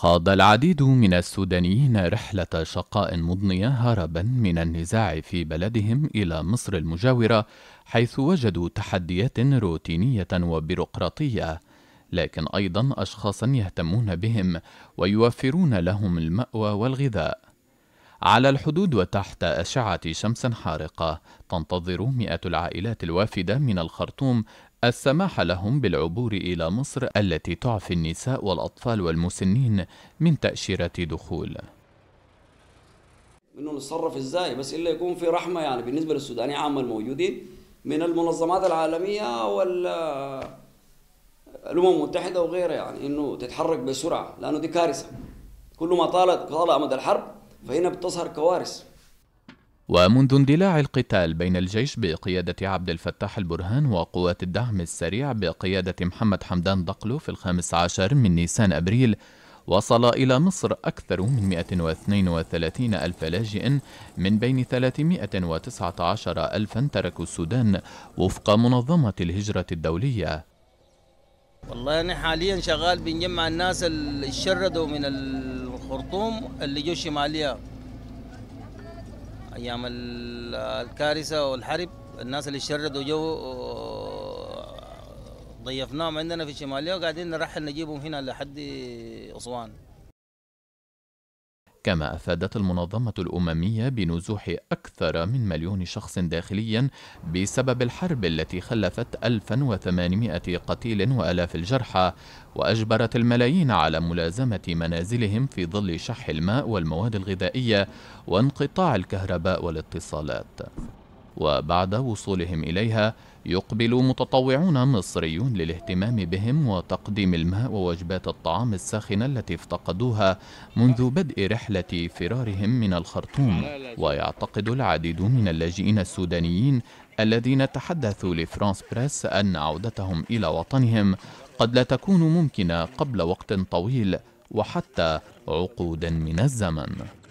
خاض العديد من السودانيين رحلة شقاء مضنية هربا من النزاع في بلدهم إلى مصر المجاورة حيث وجدوا تحديات روتينية وبيروقراطية لكن أيضا أشخاصا يهتمون بهم ويوفرون لهم المأوى والغذاء على الحدود وتحت أشعة شمس حارقة تنتظر مئة العائلات الوافدة من الخرطوم السماح لهم بالعبور إلى مصر التي تعفي النساء والأطفال والمسنين من تأشيرة دخول انه نتصرف ازاي بس الا يكون في رحمه يعني بالنسبه للسوداني عامه الموجودين من المنظمات العالميه وال الامم المتحده وغيرها يعني انه تتحرك بسرعه لانه دي كارثه كل ما طالت طال امد الحرب فهنا بتظهر كوارث ومنذ اندلاع القتال بين الجيش بقيادة عبد الفتاح البرهان وقوات الدعم السريع بقيادة محمد حمدان دقلو في الخامس عشر من نيسان أبريل وصل إلى مصر أكثر من 132 ألف لاجئ من بين 319 ألفا تركوا السودان وفق منظمة الهجرة الدولية والله أنا حاليا شغال بنجمع الناس اللي شردوا من الخرطوم اللي جو الشمالية ايام الكارثه والحرب الناس اللي شردوا جو ضيفناهم عندنا في الشماليه وقاعدين نرحل نجيبهم هنا لحد اسوان كما أفادت المنظمة الأممية بنزوح أكثر من مليون شخص داخليا بسبب الحرب التي خلفت 1800 قتيل وألاف الجرحى وأجبرت الملايين على ملازمة منازلهم في ظل شح الماء والمواد الغذائية وانقطاع الكهرباء والاتصالات وبعد وصولهم إليها يقبل متطوعون مصريون للاهتمام بهم وتقديم الماء ووجبات الطعام الساخنة التي افتقدوها منذ بدء رحلة فرارهم من الخرطوم ويعتقد العديد من اللاجئين السودانيين الذين تحدثوا لفرانس بريس أن عودتهم إلى وطنهم قد لا تكون ممكنة قبل وقت طويل وحتى عقودا من الزمن